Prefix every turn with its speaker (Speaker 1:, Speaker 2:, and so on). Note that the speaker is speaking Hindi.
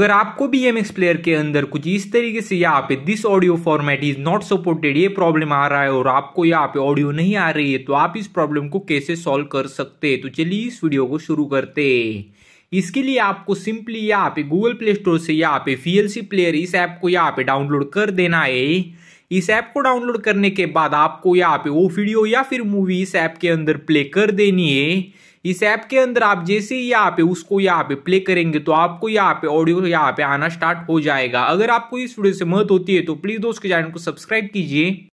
Speaker 1: अगर आपको भी एम प्लेयर के अंदर कुछ इस तरीके से यहाँ पे this audio format is not supported ये प्रॉब्लम आ रहा है और आपको यहाँ पे ऑडियो नहीं आ रही है तो आप इस प्रॉब्लम को कैसे सॉल्व कर सकते हैं तो चलिए इस वीडियो को शुरू करते इसके लिए आपको सिंपली यहाँ पे गूगल प्ले स्टोर से यहाँ पे फीएलसी प्लेयर इस ऐप को यहाँ पे डाउनलोड कर देना है इस ऐप को डाउनलोड करने के बाद आपको यहाँ पे वो वीडियो या फिर मूवी इस ऐप के अंदर प्ले कर देनी है इस ऐप के अंदर आप जैसे ही यहाँ पे उसको यहाँ पे प्ले करेंगे तो आपको यहाँ पे ऑडियो यहाँ पे आना स्टार्ट हो जाएगा अगर आपको इस वीडियो से मदद होती है तो प्लीज दोस्त के चैनल को सब्सक्राइब कीजिए